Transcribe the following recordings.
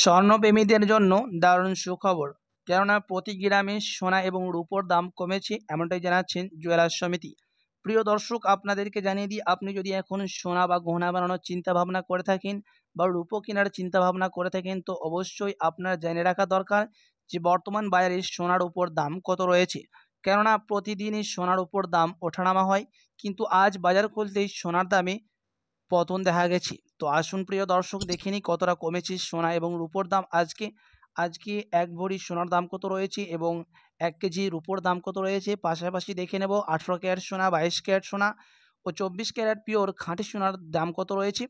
স্বর্ণপ্রেমীদের জন্য দারুণ সুখবর কেননা প্রতি গ্রামে সোনা এবং রূপোর দাম কমেছে এমনটাই জানাচ্ছেন জুয়েলার সমিতি প্রিয় দর্শক আপনাদেরকে জানিয়ে দিই আপনি যদি এখন সোনা বা গহনা বানানোর চিন্তাভাবনা করে থাকেন বা রূপো কেনার চিন্তাভাবনা করে থাকেন তো অবশ্যই আপনার জেনে রাখা দরকার যে বর্তমান বাজারে সোনার উপর দাম কত রয়েছে কেননা প্রতিদিনই সোনার উপর দাম ওঠানামা হয় কিন্তু আজ বাজার খুলতেই সোনার দামে পতন দেখা গেছে তো আসুন প্রিয় দর্শক দেখিনি কতটা কমেছে সোনা এবং রূপোর দাম আজকে আজকে এক ভরি সোনার দাম কত রয়েছে এবং এক কেজি রূপোর দাম কত রয়েছে পাশাপাশি দেখে নেব আঠেরো ক্যারেট সোনা বাইশ ক্যারেট সোনা ও চব্বিশ ক্যারেট পিওর খাঁটি সোনার দাম কত রয়েছে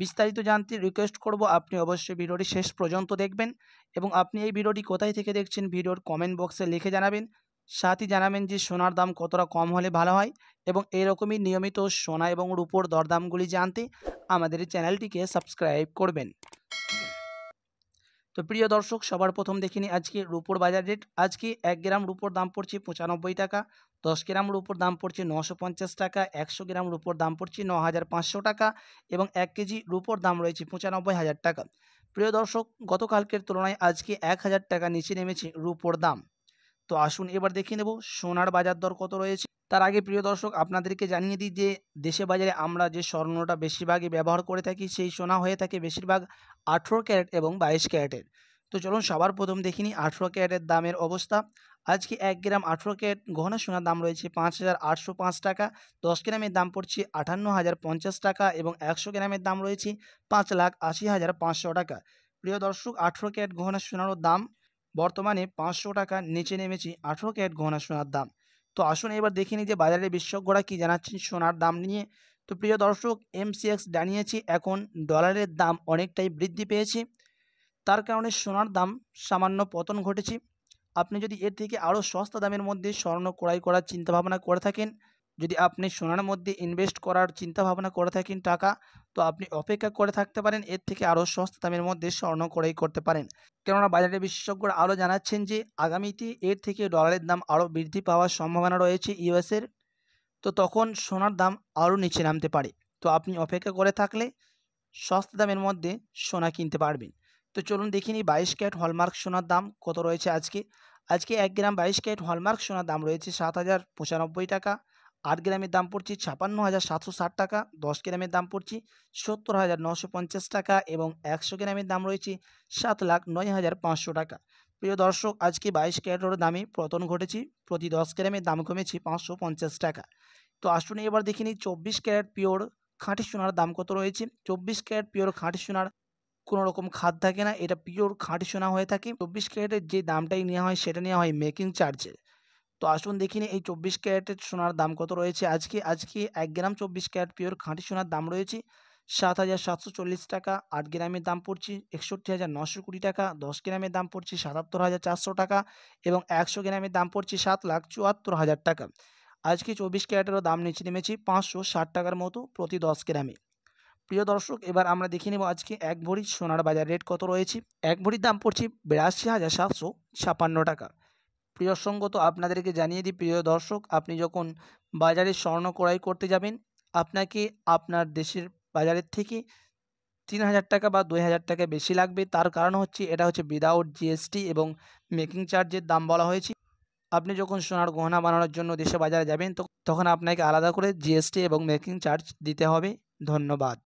বিস্তারিত জানতে রিকোয়েস্ট করব আপনি অবশ্যই ভিডিওটি শেষ পর্যন্ত দেখবেন এবং আপনি এই ভিডিওটি কোথায় থেকে দেখছেন ভিডিওর কমেন্ট বক্সে লিখে জানাবেন সাথী জানাবেন যে সোনার দাম কতটা কম হলে ভালো হয় এবং এরকমই নিয়মিত সোনা এবং রূপোর দরদামগুলি জানতে আমাদের চ্যানেলটিকে সাবস্ক্রাইব করবেন তো প্রিয় দর্শক সবার প্রথম দেখিনি আজকে রুপোর বাজার রেট আজকে এক গ্রাম রুপোর দাম পড়ছে পঁচানব্বই টাকা দশ গ্রাম রুপোর দাম পড়ছে নশো পঞ্চাশ টাকা একশো গ্রাম রুপোর দাম পড়ছে ন হাজার পাঁচশো টাকা এবং এক কেজি রুপোর দাম রয়েছে পঁচানব্বই হাজার টাকা প্রিয় দর্শক গতকালকের তুলনায় আজকে এক হাজার টাকা নিচে নেমেছে রুপোর দাম তো আসুন এবার দেখে নেব সোনার বাজার দর কত রয়েছে তার আগে প্রিয় দর্শক আপনাদেরকে জানিয়ে দিই যে দেশে বাজারে আমরা যে স্বর্ণটা বেশিরভাগই ব্যবহার করে থাকি সেই সোনা হয়ে থাকে বেশিরভাগ আঠেরো ক্যারেট এবং বাইশ ক্যারেটের তো চলুন সবার প্রথম দেখিনি আঠেরো ক্যারেটের দামের অবস্থা আজকে এক গ্রাম আঠেরো ক্যারেট গহনা সোনার দাম রয়েছে পাঁচ হাজার আটশো পাঁচ টাকা দশ গ্রামের দাম পড়ছে আঠান্ন হাজার পঞ্চাশ টাকা এবং একশো গ্রামের দাম রয়েছে পাঁচ লাখ আশি হাজার পাঁচশো টাকা প্রিয় দর্শক আঠেরো ক্যারেট গহনা সোনারও দাম বর্তমানে পাঁচশো টাকার নিচে নেমেছি আঠেরো ক্যারেট গহনা সোনার দাম তো আসুন এবার দেখে নিই যে বাজারে বিশেষজ্ঞরা কী জানাচ্ছেন সোনার দাম নিয়ে তো প্রিয় দর্শক এমসিএক্স জানিয়েছি এখন ডলারের দাম অনেকটাই বৃদ্ধি পেয়েছে তার কারণে সোনার দাম সামান্য পতন ঘটেছে আপনি যদি এর থেকে আরও সস্তা দামের মধ্যে স্বর্ণ ক্রয় করার চিন্তাভাবনা করে থাকেন যদি আপনি সোনার মধ্যে ইনভেস্ট করার চিন্তা ভাবনা করে থাকেন টাকা তো আপনি অপেক্ষা করে থাকতে পারেন এর থেকে আরও সস্তা দামের মধ্যে স্বর্ণ ক্রয় করতে পারেন কেননা বাজারে বিশেষজ্ঞরা আরও জানাচ্ছেন যে আগামীতে এর থেকে ডলারের দাম আরও বৃদ্ধি পাওয়ার সম্ভাবনা রয়েছে ইউএসের তো তখন সোনার দাম আরও নিচে নামতে পারে তো আপনি অপেক্ষা করে থাকলে সস্তা দামের মধ্যে সোনা কিনতে পারবেন তো চলুন দেখিনি নিই বাইশ ক্যারেট হলমার্ক সোনার দাম কত রয়েছে আজকে আজকে এক গ্রাম বাইশ ক্যারেট হলমার্ক সোনার দাম রয়েছে সাত হাজার পঁচানব্বই টাকা আট গ্রামের দাম পড়ছে ছাপান্ন হাজার সাতশো ষাট টাকা দশ গ্রামের দাম পড়ছে সত্তর হাজার নশো পঞ্চাশ টাকা এবং একশো গ্রামের দাম রয়েছে সাত লাখ নয় হাজার পাঁচশো টাকা প্রিয় দর্শক আজকে বাইশ ক্যারেটের দামে পতন ঘটেছে প্রতি দশ গ্রামের দাম কমেছে পাঁচশো পঞ্চাশ টাকা তো আসুন এবার দেখে নিই চব্বিশ ক্যারেট পিওর খাঁটি সোনার দাম কত রয়েছে চব্বিশ ক্যারেট পিওর খাঁটি সোনার কোনো রকম খাদ থাকে না এটা পিওর খাঁটি সোনা হয়ে থাকে চব্বিশ ক্যারেটের যে দামটাই নেওয়া হয় সেটা নেওয়া হয় মেকিং চার্জের তো আসুন দেখিনি এই চব্বিশ ক্যারেটের সোনার দাম কত রয়েছে আজকে আজকে এক গ্রাম চব্বিশ ক্যারেট পিওর খাঁটি সোনার দাম রয়েছে সাত হাজার সাতশো চল্লিশ টাকা আট গ্রামের দাম পড়ছে একষট্টি হাজার নশো কুড়ি টাকা দশ গ্রামের দাম পড়ছে সাতাত্তর হাজার চারশো টাকা এবং একশো গ্রামের দাম পড়ছে সাত লাখ চুয়াত্তর হাজার টাকা আজকে চব্বিশ ক্যারেটেরও দাম নিচে নেমেছে পাঁচশো ষাট টাকার মতো প্রতি দশ গ্রামে প্রিয় দর্শক এবার আমরা দেখে নেব আজকে এক ভরি সোনার বাজার রেট কত রয়েছে এক ভরির দাম পড়ছে বিরাশি হাজার সাতশো ছাপান্ন টাকা প্রিয় সঙ্গ তো আপনাদেরকে জানিয়ে দিই প্রিয় দর্শক আপনি যখন বাজারে স্বর্ণ ক্রয় করতে যাবেন আপনাকে আপনার দেশের বাজারের থেকে তিন হাজার টাকা বা দুই হাজার টাকা বেশি লাগবে তার কারণ হচ্ছে এটা হচ্ছে উইদাউট জিএসটি এবং মেকিং চার্জের দাম বলা হয়েছে আপনি যখন সোনার গহনা বানানোর জন্য দেশে বাজারে যাবেন তখন আপনাকে আলাদা করে জিএসটি এবং মেকিং চার্জ দিতে হবে ধন্যবাদ